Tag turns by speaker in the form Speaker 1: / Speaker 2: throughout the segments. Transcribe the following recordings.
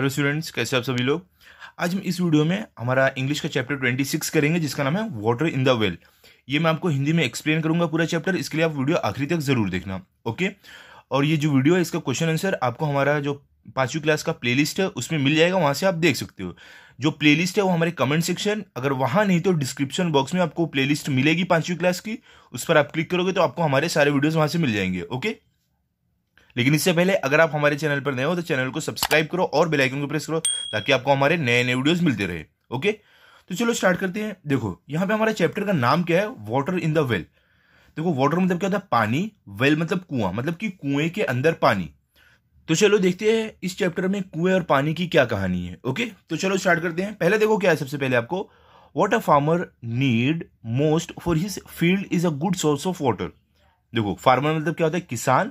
Speaker 1: Hello students कैसे आप सभी लोग आज हम इस वीडियो में हमारा इंग्लिश का चैप्टर ट्वेंटी सिक्स करेंगे जिसका नाम है वाटर इन द वेल ये मैं आपको हिंदी में एक्सप्लेन करूंगा पूरा चैप्टर इसके लिए आप वीडियो आखिरी तक जरूर देखना ओके और ये जो वीडियो है इसका क्वेश्चन आंसर आपको हमारा जो पाँचवीं क्लास का प्ले है उसमें मिल जाएगा वहाँ से आप देख सकते हो जो प्ले है वो हमारे कमेंट सेक्शन अगर वहाँ नहीं तो डिस्क्रिप्शन बॉक्स में आपको प्ले मिलेगी पाँचवीं क्लास की उस पर आप क्लिक करोगे तो आपको हमारे सारे वीडियोज़ वहाँ से मिल जाएंगे ओके लेकिन इससे पहले अगर आप हमारे चैनल पर नए हो तो चैनल को सब्सक्राइब करो और बेल आइकन को प्रेस करो ताकि आपको हमारे नए नए वीडियोस मिलते रहे ओके तो चलो स्टार्ट करते हैं देखो यहाँ पे हमारे चैप्टर का नाम क्या है वाटर इन द वेल देखो वाटर मतलब क्या होता है पानी वेल मतलब कुआं मतलब कि कुएं के अंदर पानी तो चलो देखते हैं इस चैप्टर में कुएं और पानी की क्या कहानी है ओके तो चलो स्टार्ट करते हैं पहले देखो क्या है सबसे पहले आपको what a farmer need most for his field is a good source of water देखो फार्मर मतलब क्या होता है किसान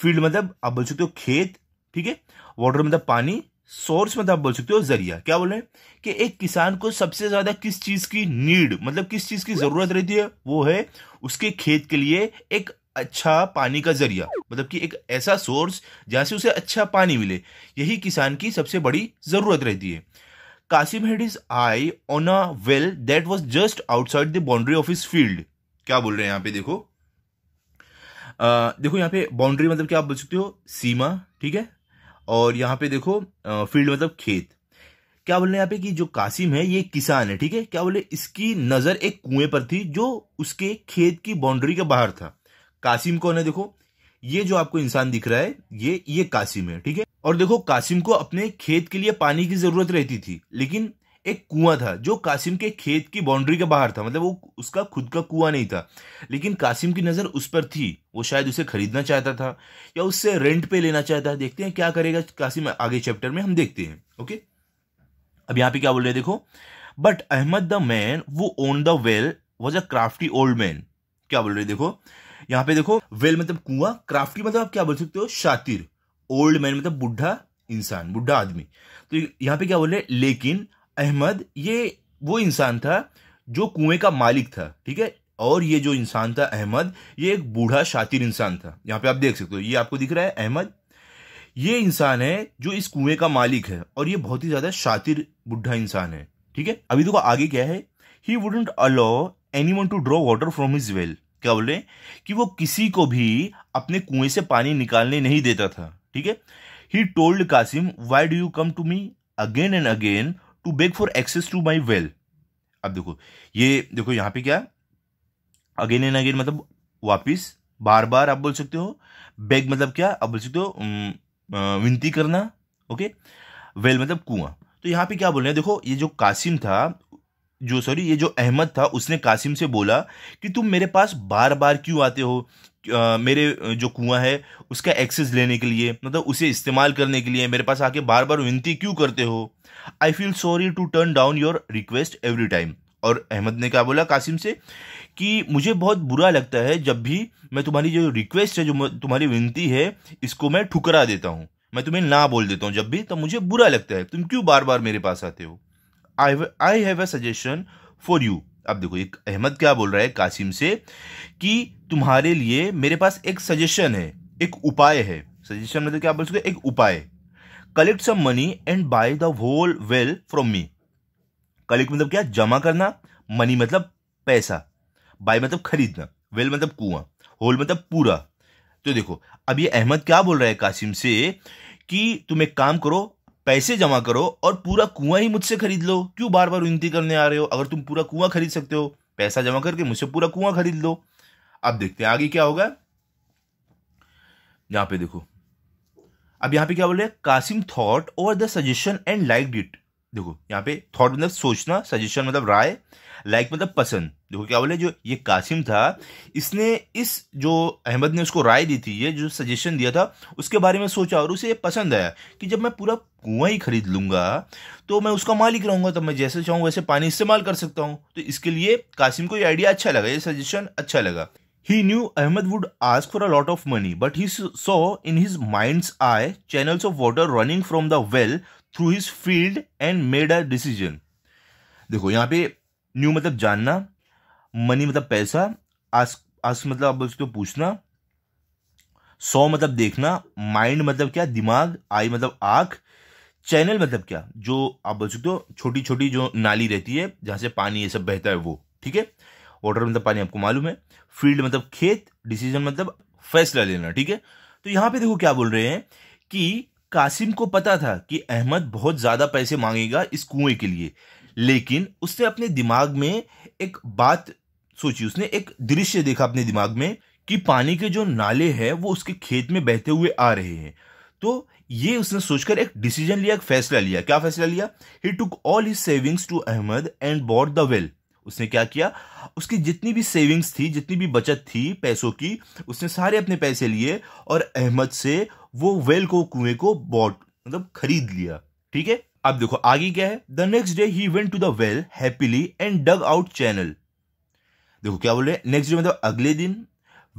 Speaker 1: फील्ड मतलब आप बोल सकते हो खेत ठीक है वाटर मतलब पानी सोर्स मतलब आप बोल सकते हो जरिया क्या बोल रहे हैं कि एक किसान को सबसे ज्यादा किस चीज की नीड मतलब किस चीज की जरूरत रहती है वो है उसके खेत के लिए एक अच्छा पानी का जरिया मतलब कि एक ऐसा सोर्स जहां से उसे अच्छा पानी मिले यही किसान की सबसे बड़ी जरूरत रहती है Kasim had his eye on a well that was just outside the boundary of his field क्या बोल रहे हैं यहाँ पे देखो देखो यहाँ पे बाउंड्री मतलब क्या आप बोल सकते हो सीमा ठीक है और यहाँ पे देखो फील्ड मतलब खेत क्या बोल रहे हैं यहाँ पे कि जो कासिम है ये किसान है ठीक है क्या बोले इसकी नजर एक कुएं पर थी जो उसके खेत की बाउंड्री के बाहर था कासिम कौन है देखो ये जो आपको इंसान दिख रहा है ये ये कासिम है ठीक है और देखो कासिम को अपने खेत के लिए पानी की जरूरत रहती थी लेकिन एक कुआं था जो कासिम के खेत की बाउंड्री के बाहर था मतलब वो उसका खुद का कुआं नहीं था लेकिन कासिम की नज़र उस पर थी वो शायद उसे खरीदना चाहता था या उससे रेंट पे लेना चाहता था देखते हैं क्या करेगा कासिम आगे चैप्टर में हम देखते हैं ओके अब यहाँ पे क्या बोल रहे हैं देखो but Ahmed the man who own the well was a crafty old man क्या बोल रहे देखो यहाँ पे देखो वेल मतलब कुआं क्राफ्टी मतलब आप क्या बोल सकते हो शातिर ओल्ड मैन मतलब बुढ़ा इंसान बुढ़ा आदमी तो यहाँ पे क्या बोल रहे लेकिन अहमद ये वो इंसान था जो कुएं का मालिक था ठीक है और ये जो इंसान था अहमद ये एक बूढ़ा शातिर इंसान था यहाँ पे आप देख सकते हो ये आपको दिख रहा है अहमद ये इंसान है जो इस कुएं का मालिक है और ये बहुत ही ज़्यादा शातिर बुढ़ा इंसान है ठीक है अभी देखो आगे क्या है he wouldn't allow anyone to draw water from his well क्या बोल रहे हैं कि वो किसी को भी अपने कुएं से पानी निकालने नहीं देता था ठीक है he told Kasim why do you come to me again and again to beg for access to my well अब देखो ये देखो यहाँ पे क्या अगेन एंड अगेन मतलब वापिस बार बार आप बोल सकते हो बेग मतलब क्या आप बोल सकते हो विनती करना ओके वेल मतलब कुआं तो यहाँ पे क्या बोल रहे हैं देखो ये जो कासिम था जो सॉरी ये जो अहमद था उसने कासिम से बोला कि तुम मेरे पास बार बार क्यों आते हो मेरे जो कुआं है उसका एक्सेस लेने के लिए मतलब उसे इस्तेमाल करने के लिए मेरे पास आके बार बार विनती क्यों करते हो I feel sorry to turn down your request every time और अहमद ने क्या बोला कासिम से कि मुझे बहुत बुरा लगता है जब भी मैं तुम्हारी जो रिक्वेस्ट है जो तुम्हारी विनती है इसको मैं ठुकरा देता हूँ मैं तुम्हें ना बोल देता हूँ जब भी तो मुझे बुरा लगता है तुम क्यों बार बार मेरे पास आते हो I I have a suggestion for you अब देखो एक अहमद क्या बोल रहा है कासिम से कि तुम्हारे लिए मेरे पास एक सजेशन है एक उपाय है सजेशन मतलब क्या बोल सकते एक उपाय collect some money and buy the whole well from me collect मतलब क्या जमा करना मनी मतलब पैसा बाय मतलब खरीदना वेल मतलब कुआं होल मतलब पूरा तो देखो अब ये अहमद क्या बोल रहा है कासिम से कि तुम एक काम करो पैसे जमा करो और पूरा कुआं ही मुझसे खरीद लो क्यों बार बार विनती करने आ रहे हो अगर तुम पूरा कुआं खरीद सकते हो पैसा जमा करके मुझसे पूरा कुआं खरीद लो अब देखते हैं आगे क्या होगा यहां पे देखो अब यहां पे क्या बोल रहे हैं Kasim thought over the suggestion and liked it देखो यहां पे थॉट मतलब सोचना सजेशन मतलब राय लाइक मतलब पसंद देखो क्या बोले जो ये कासिम था इसने इस जो अहमद ने उसको राय दी थी ये जो सजेशन दिया था उसके बारे में सोचा और उसे ये पसंद आया कि जब मैं पूरा कुआं ही खरीद लूँगा तो मैं उसका मालिक रहूँगा तब मैं जैसे चाहूँ वैसे पानी इस्तेमाल कर सकता हूँ तो इसके लिए कासिम को ये आइडिया अच्छा लगा ये सजेशन अच्छा लगा He knew Ahmed would ask for a lot of money, but he saw in his mind's eye channels of water running from the well through his field and made a decision. देखो यहाँ पे new मतलब जानना money मतलब पैसा आस आस मतलब आप बोल सकते हो पूछना सौ मतलब देखना माइंड मतलब क्या दिमाग आई मतलब आंख चैनल मतलब क्या जो आप बोल सकते हो छोटी छोटी जो नाली रहती है जहां से पानी ये सब बहता है वो ठीक है वाटर मतलब पानी आपको मालूम है फील्ड मतलब खेत डिसीजन मतलब फैसला लेना ठीक है तो यहां पे देखो क्या बोल रहे हैं कि कासिम को पता था कि अहमद बहुत ज़्यादा पैसे मांगेगा इस कुएं के लिए लेकिन उसने अपने दिमाग में एक बात सोची उसने एक दृश्य देखा अपने दिमाग में कि पानी के जो नाले हैं वो उसके खेत में बहते हुए आ रहे हैं तो ये उसने सोचकर एक डिसीजन लिया एक फैसला लिया क्या फैसला लिया he took all his savings to Ahmed and bought the well उसने क्या किया उसकी जितनी भी सेविंग्स थी जितनी भी बचत थी पैसों की उसने सारे अपने पैसे लिए और अहमद से वो वेल को कुएं को बॉट मतलब खरीद लिया ठीक है अब देखो आगे क्या है the next day he went to the well happily and dug out channel देखो क्या बोले नेक्स्ट डे मतलब अगले दिन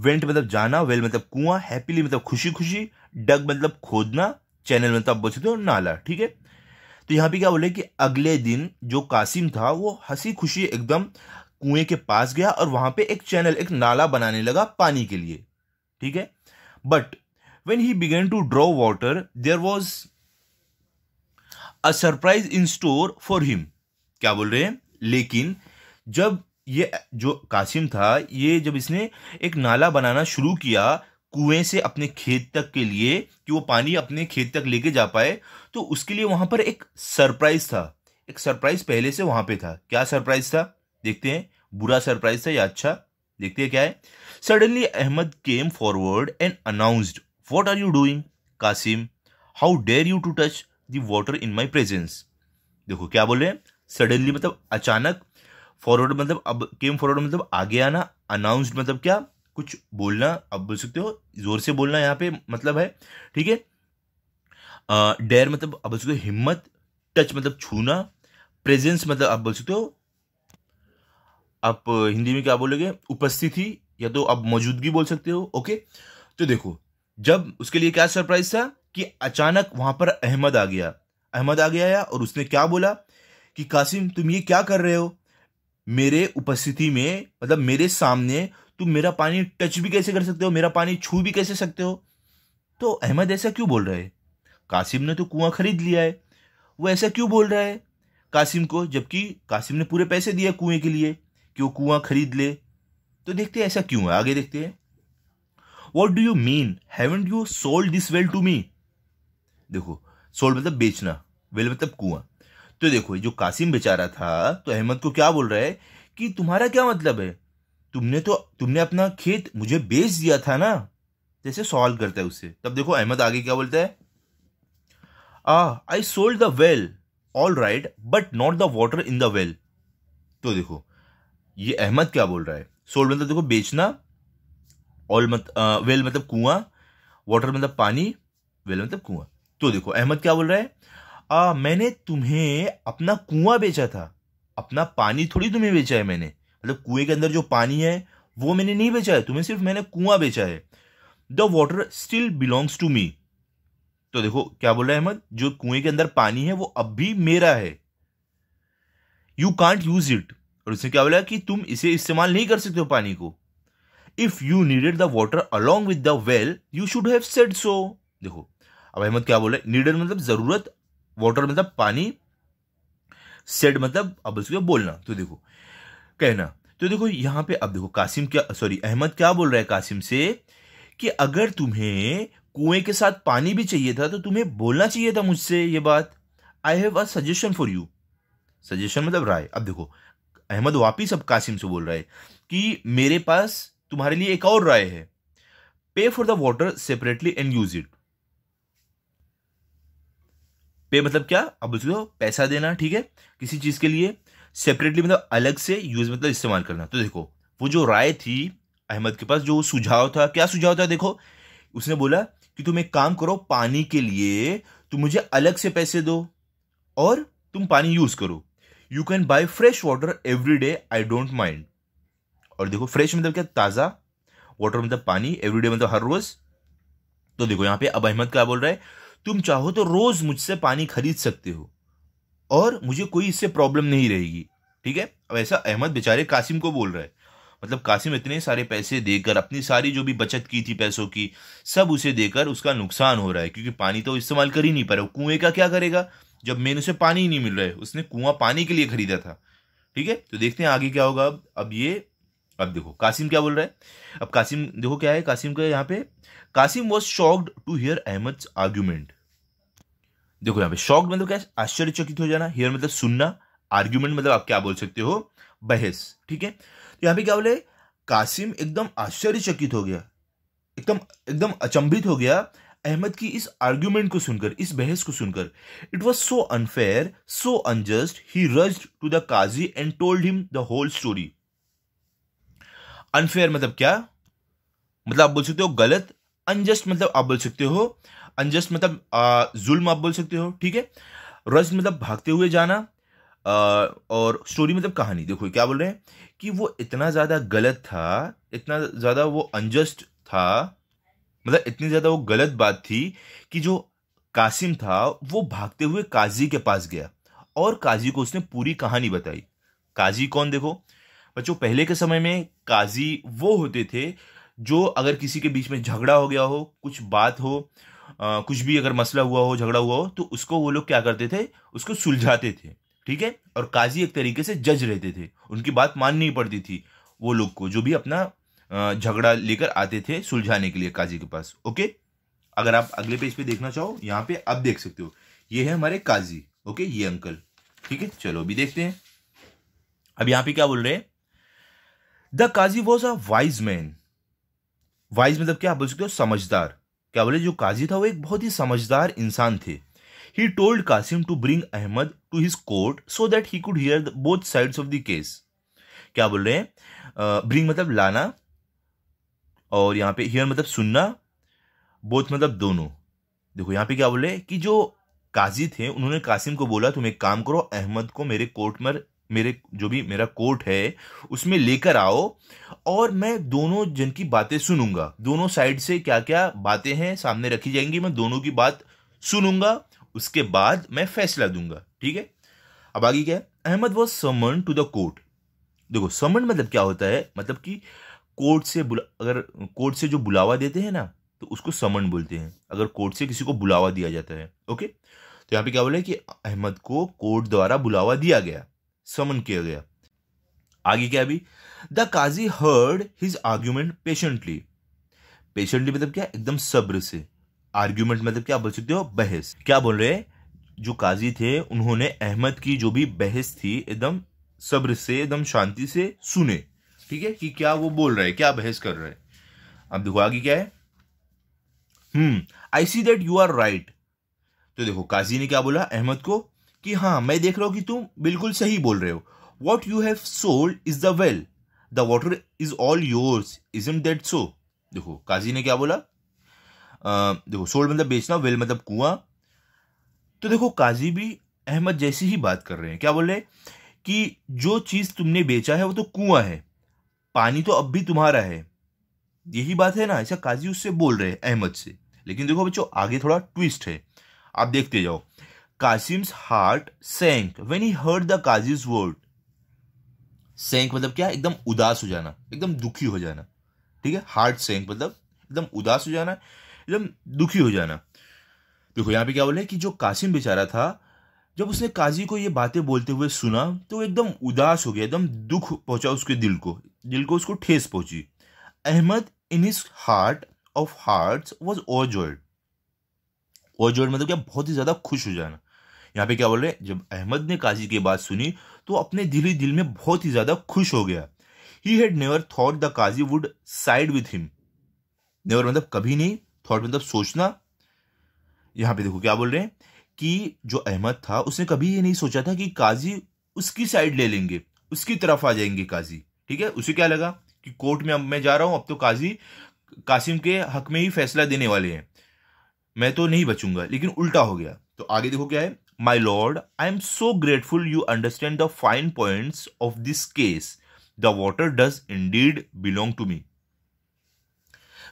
Speaker 1: वेंट मतलब जाना वेल मतलब कुआं हैप्पीली मतलब खुशी खुशी डग मतलब खोदना चैनल मतलब बोल सकते हो तो नाला ठीक है तो यहाँ पे क्या बोले कि अगले दिन जो कासिम था वो हंसी खुशी एकदम कुएं के पास गया और वहां पे एक चैनल एक नाला बनाने लगा पानी के लिए ठीक है but when he began to draw water there was a surprise in store for him क्या बोल रहे हैं लेकिन जब ये जो कासिम था ये जब इसने एक नाला बनाना शुरू किया कुएं से अपने खेत तक के लिए कि वो पानी अपने खेत तक लेके जा पाए तो उसके लिए वहां पर एक सरप्राइज था एक सरप्राइज पहले से वहां पे था क्या सरप्राइज था देखते हैं बुरा सरप्राइज था या अच्छा देखते हैं क्या है suddenly Ahmed came forward and announced what are you doing Kasim how dare you to touch the in my presence देखो क्या बोल रहे हैं सडनली मतलब अचानक फॉरवर्ड मतलब अब केम फॉरवर्ड मतलब आगे आना अनाउंसड मतलब क्या कुछ बोलना अब बोल सकते हो जोर से बोलना यहाँ पे मतलब है ठीक है डेयर मतलब आप बोल सकते हो हिम्मत टच मतलब छूना प्रेजेंस मतलब आप बोल सकते हो आप हिंदी में क्या बोलोगे उपस्थिति या तो आप मौजूदगी बोल सकते हो ओके तो देखो जब उसके लिए क्या सरप्राइज था कि अचानक वहां पर अहमद आ गया अहमद आ गया और उसने क्या बोला कि कासिम तुम ये क्या कर रहे हो मेरे उपस्थिति में मतलब मेरे सामने तुम मेरा पानी टच भी कैसे कर सकते हो मेरा पानी छू भी कैसे सकते हो तो अहमद ऐसा क्यों बोल रहा है कासिम ने तो कुआं खरीद लिया है वो ऐसा क्यों बोल रहा है कासिम को जबकि कासिम ने पूरे पैसे दिए कुएं के लिए कि वो कुआं खरीद ले तो देखते हैं ऐसा क्यों है आगे देखते हैं what do you mean haven't you sold this well to me देखो सोल मतलब बेचना वेल मतलब कुआं तो देखो जो कासिम बेचारा था तो अहमद को क्या बोल रहा है कि तुम्हारा क्या मतलब है तुमने तो तुमने अपना खेत मुझे बेच दिया था ना जैसे सॉल्व करता है उससे तब देखो अहमद आगे क्या बोलता है ah I sold the well all right but not the water in the well तो देखो ये अहमद क्या बोल रहा है सोल्ड मतलब देखो बेचना ऑल मत वेल मतलब कुआं वाटर मतलब पानी वेल मतलब कुआं तो देखो अहमद क्या बोल रहा है आ, मैंने तुम्हें अपना कुआं बेचा था अपना पानी थोड़ी तुम्हें बेचा है मैंने मतलब कुएं के अंदर जो पानी है वो मैंने नहीं बेचा है तुम्हें सिर्फ मैंने कुआं बेचा है the water still belongs to me तो देखो क्या बोल रहा है अहमद जो कुएं के अंदर पानी है वो अब भी मेरा है यू कांट यूज इट और उसने क्या बोला कि तुम इसे इस्तेमाल नहीं कर सकते हो पानी को if you needed the water along with the well you should have said so देखो अब अहमद क्या बोले नीडल मतलब जरूरत वाटर मतलब पानी सेड मतलब अब उसको बोलना तो देखो कहना तो देखो यहां पे अब देखो कासिम क्या सॉरी अहमद क्या बोल रहा है कासिम से कि अगर तुम्हें कुएं के साथ पानी भी चाहिए था तो तुम्हें बोलना चाहिए था मुझसे ये बात I have a suggestion for you suggestion मतलब राय अब देखो अहमद वापिस अब कासिम से बोल रहा है कि मेरे पास तुम्हारे लिए एक और राय है pay for the water separately and use it pay मतलब क्या अब उसको पैसा देना ठीक है किसी चीज़ के लिए सेपरेटली मतलब अलग से यूज मतलब इस्तेमाल करना तो देखो वो जो राय थी अहमद के पास जो सुझाव था क्या सुझाव था देखो उसने बोला कि तुम एक काम करो पानी के लिए तुम मुझे अलग से पैसे दो और तुम पानी यूज करो you can buy fresh water every day I don't mind और देखो फ्रेश मतलब क्या ताज़ा वाटर मतलब पानी एवरी डे मतलब हर रोज तो देखो यहाँ पे अब अहमद क्या बोल रहा है तुम चाहो तो रोज मुझसे पानी खरीद सकते हो और मुझे कोई इससे प्रॉब्लम नहीं रहेगी ठीक है अब ऐसा अहमद बेचारे कासिम को बोल रहा है मतलब कासिम इतने सारे पैसे देकर अपनी सारी जो भी बचत की थी पैसों की सब उसे देकर उसका नुकसान हो रहा है क्योंकि पानी तो इस्तेमाल कर ही नहीं पा रहा कुएं का क्या करेगा जब मेन उसे पानी ही नहीं मिल रहा है उसने कुआं पानी के लिए खरीदा था ठीक है तो देखते हैं आगे क्या होगा अब अब ये अब देखो कासिम क्या बोल रहा है अब कासिम देखो क्या है कासिम का यहाँ पे Kasim was shocked to hear Ahmed argument देखो यहाँ पे शॉक्ड मतलब क्या आश्चर्यचकित हो जाना हियर मतलब सुनना आर्ग्यूमेंट मतलब आप क्या बोल सकते हो बहस ठीक है तो यहाँ पे क्या बोले कासिम एकदम आश्चर्यचकित हो गया एकदम एकदम अचंभित हो गया अहमद की इस आर्ग्यूमेंट को सुनकर इस बहस को सुनकर it was so unfair so unjust he rushed to the qazi and told him the whole story unfair मतलब क्या मतलब आप बोल सकते हो गलत अनजस्ट मतलब आप बोल सकते हो अनजस्ट मतलब जुल्म आप बोल सकते हो ठीक है रज मतलब भागते हुए जाना आ, और स्टोरी मतलब कहानी देखो क्या बोल रहे हैं कि वो इतना ज़्यादा गलत था इतना ज़्यादा वो अनजस्ट था मतलब इतनी ज़्यादा वो गलत बात थी कि जो कासिम था वो भागते हुए काजी के पास गया और काजी को उसने पूरी कहानी बताई काजी कौन देखो बच्चों पहले के समय में काजी वो होते थे जो अगर किसी के बीच में झगड़ा हो गया हो कुछ बात हो आ, कुछ भी अगर मसला हुआ हो झगड़ा हुआ हो तो उसको वो लोग क्या करते थे उसको सुलझाते थे ठीक है और काजी एक तरीके से जज रहते थे उनकी बात माननी पड़ती थी वो लोग को जो भी अपना झगड़ा लेकर आते थे सुलझाने के लिए काजी के पास ओके अगर आप अगले पेज पे देखना चाहो यहाँ पे आप देख सकते हो ये है हमारे काजी ओके ये अंकल ठीक है चलो अभी देखते हैं अब यहाँ पे क्या बोल रहे हैं the qazi was a wise man wise मतलब क्या बोल सकते हो समझदार क्या बोले जो काजी था वो एक बहुत ही समझदार इंसान थे he told Kasim to bring Ahmed to his court so that he could hear both sides of the case क्या बोल रहे हैं ब्रिंग मतलब लाना और यहाँ पे हियर मतलब सुनना बोथ मतलब दोनों देखो यहाँ पे क्या बोले कि जो काजी थे उन्होंने कासिम को बोला तुम एक काम करो अहमद को मेरे कोर्ट में मेरे जो भी मेरा कोर्ट है उसमें लेकर आओ और मैं दोनों जन की बातें सुनूंगा दोनों साइड से क्या क्या बातें हैं सामने रखी जाएंगी मैं दोनों की बात सुनूंगा उसके बाद मैं फैसला दूंगा ठीक है अब आगे क्या है Ahmed was summon to the court देखो समन मतलब क्या होता है मतलब कि कोर्ट से बुला अगर कोर्ट से जो बुलावा देते हैं ना तो उसको समन बोलते हैं अगर कोर्ट से किसी को बुलावा दिया जाता है ओके तो यहाँ पे क्या बोला कि अहमद को कोर्ट द्वारा बुलावा दिया गया समन किया गया आगे क्या अभी the Qazi heard his argument patiently patiently मतलब क्या एकदम सब्र से आर्ग्यूमेंट मतलब क्या बोल सकते हो बहस क्या बोल रहे जो काजी थे उन्होंने अहमद की जो भी बहस थी एकदम सब्र से एकदम शांति से सुने ठीक है कि क्या वो बोल रहे क्या बहस कर रहे अब देखो आगे क्या है hmm I see that you are right तो देखो काजी ने क्या बोला अहमद को कि हाँ मैं देख रहा हूँ कि तुम बिल्कुल सही बोल रहे हो what you have sold is the well the water is all yours is in that so देखो काजी ने क्या बोला आ, देखो सोल्ड मतलब बेचना वेल मतलब कुआं तो देखो काजी भी अहमद जैसी ही बात कर रहे हैं क्या बोल रहे कि जो चीज़ तुमने बेचा है वो तो कुआं है पानी तो अब भी तुम्हारा है यही बात है ना ऐसा काजी उससे बोल रहे हैं अहमद से लेकिन देखो बच्चों आगे थोड़ा ट्विस्ट है आप देखते जाओ Qasim's heart sank when he heard the Qazi's word sank मतलब क्या एकदम उदास हो जाना एकदम दुखी हो जाना ठीक है हार्ट सेंक मतलब एकदम उदास हो जाना एकदम दुखी हो जाना देखो यहां पे क्या बोले कि जो कासिम बेचारा था जब उसने काजी को ये बातें बोलते हुए सुना तो एकदम उदास हो गया एकदम दुख पहुंचा उसके दिल को दिल को उसको ठेस पहुंची Ahmed in his heart of heart was overjoyed overjoyed मतलब क्या बहुत ही ज़्यादा खुश हो जाना यहाँ पे क्या बोल रहे हैं जब अहमद ने काजी की बात सुनी तो अपने दिल ही दिल में बहुत ही ज्यादा खुश हो गया he had never thought the Qazi would side with him never मतलब कभी नहीं थॉट मतलब सोचना यहाँ पे देखो क्या बोल रहे हैं कि जो अहमद था उसने कभी ये नहीं सोचा था कि काजी उसकी साइड ले लेंगे उसकी तरफ आ जाएंगे काजी ठीक है उसे क्या लगा कि कोर्ट में अब मैं जा रहा हूं अब तो काजी कासिम के हक में ही फैसला देने वाले हैं मैं तो नहीं बचूंगा लेकिन उल्टा हो गया तो आगे देखो क्या है My lord, I am so grateful you understand the fine points of this case. The water does indeed belong to me.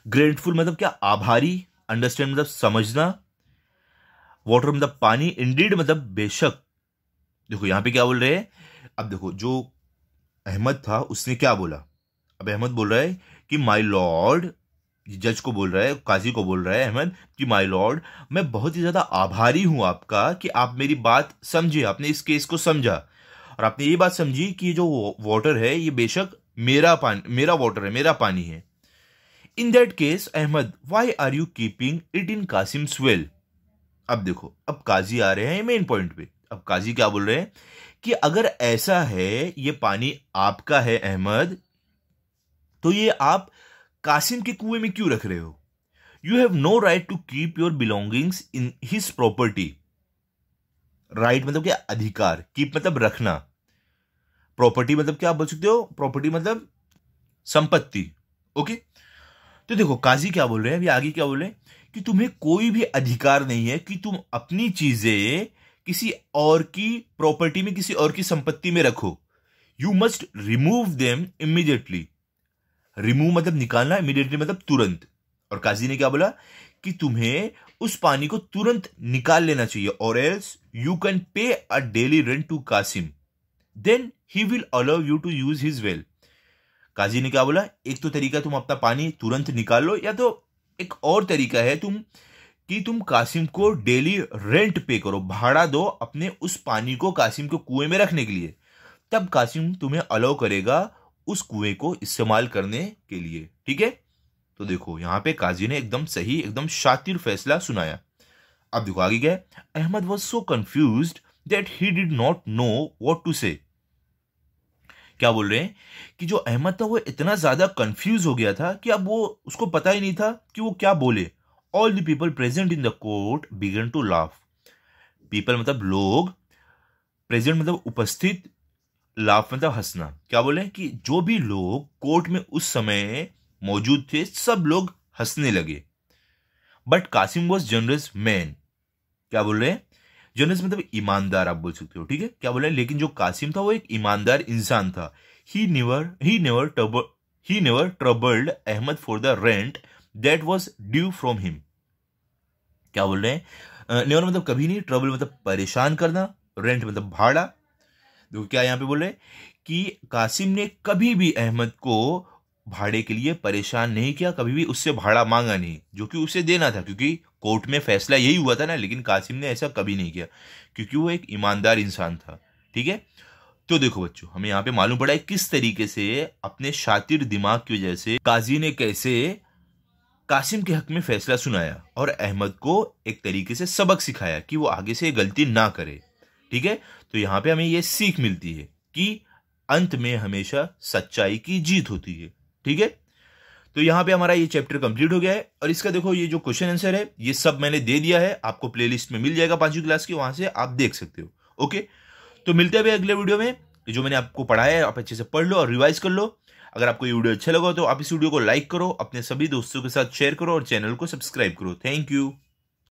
Speaker 1: Grateful मतलब क्या आभारी अंडरस्टैंड मतलब समझना वाटर मतलब पानी इंडीड मतलब बेशक देखो यहां पे क्या बोल रहे हैं अब देखो जो अहमद था उसने क्या बोला अब अहमद बोल रहा है कि माई लॉर्ड जज को बोल रहा है काजी को बोल रहा है अहमद कि माय लॉर्ड मैं बहुत ही ज़्यादा आभारी हूँ आपका कि आप मेरी बात समझे आपने इस केस को समझा और आपने ये बात समझी कि ये जो वाटर है ये बेशक मेरा पान मेरा वाटर है मेरा पानी है in that case Ahmed why are you keeping it in Qasim's well अब देखो अब काजी आ रहे हैं मेन पॉइंट पे अब काजी क्या बोल रहे हैं कि अगर ऐसा है ये पानी आपका है अहमद तो ये आप कासिम के कुएं में क्यों रख रहे हो you have no right to keep your belongings in his property right मतलब क्या अधिकार कीप मतलब रखना प्रॉपर्टी मतलब क्या आप बोल सकते हो प्रॉपर्टी मतलब संपत्ति ओके तो देखो काजी क्या बोल रहे हैं अभी आगे क्या बोल रहे हैं कि तुम्हें कोई भी अधिकार नहीं है कि तुम अपनी चीजें किसी और की प्रॉपर्टी में किसी और की संपत्ति में रखो you must remove them immediately remove मतलब निकालना इमीडिएटली मतलब तुरंत और काजी ने क्या बोला कि तुम्हें उस पानी को तुरंत निकाल लेना चाहिए और else you can pay a daily rent to Qasim then he will allow you to use his well Qazi ने क्या बोला एक तो तरीका तुम अपना पानी तुरंत निकाल लो या तो एक और तरीका है तुम कि तुम कासिम को डेली रेंट पे करो भाड़ा दो अपने उस पानी को कासिम के कुएं में रखने के लिए तब कासिम तुम्हें अलाउ करेगा उस कुएं को इस्तेमाल करने के लिए ठीक है तो देखो यहां पे काजी ने एकदम सही एकदम शातिर फैसला सुनाया अब देखो आगे गए Ahmed was so confused that he did not know what to say क्या बोल रहे हैं कि जो अहमद था वो इतना ज्यादा कंफ्यूज हो गया था कि अब वो उसको पता ही नहीं था कि वो क्या बोले all the people present in the court began to laugh people मतलब लोग प्रेजेंट मतलब उपस्थित लाफ हंसना क्या बोले कि जो भी लोग कोर्ट में उस समय मौजूद थे सब लोग हंसने लगे but Qasim was generous man क्या बोल रहे हैं जनरस मतलब ईमानदार आप बोल सकते हो ठीक है क्या बोल रहे हैं लेकिन जो कासिम था वो एक ईमानदार इंसान था he never he never trouble he never troubled Ahmed for the rent that was due from him क्या बोल रहे हैं नेवर मतलब कभी नहीं ट्रबल मतलब परेशान करना रेंट मतलब भाड़ा देखो तो क्या यहाँ पे बोल रहे कि कासिम ने कभी भी अहमद को भाड़े के लिए परेशान नहीं किया कभी भी उससे भाड़ा मांगा नहीं जो कि उसे देना था क्योंकि कोर्ट में फैसला यही हुआ था ना लेकिन कासिम ने ऐसा कभी नहीं किया क्योंकि वो एक ईमानदार इंसान था ठीक है तो देखो बच्चों हमें यहाँ पे मालूम पड़ा है किस तरीके से अपने शातिर दिमाग की वजह से काजी ने कैसे कासिम के हक में फैसला सुनाया और अहमद को एक तरीके से सबक सिखाया कि वो आगे से गलती ना करे ठीक है तो यहां पे हमें ये सीख मिलती है कि अंत में हमेशा सच्चाई की जीत होती है ठीक है तो यहां पे हमारा ये चैप्टर कंप्लीट हो गया है और इसका देखो ये जो क्वेश्चन आंसर है ये सब मैंने दे दिया है आपको प्लेलिस्ट में मिल जाएगा पांचवी क्लास की वहां से आप देख सकते हो ओके तो मिलते हैं अगले वीडियो में जो मैंने आपको पढ़ाया है आप अच्छे से पढ़ लो और रिवाइज कर लो अगर आपको ये वीडियो अच्छा लगा तो आप इस वीडियो को लाइक करो अपने सभी दोस्तों के साथ शेयर करो और चैनल को सब्सक्राइब करो थैंक यू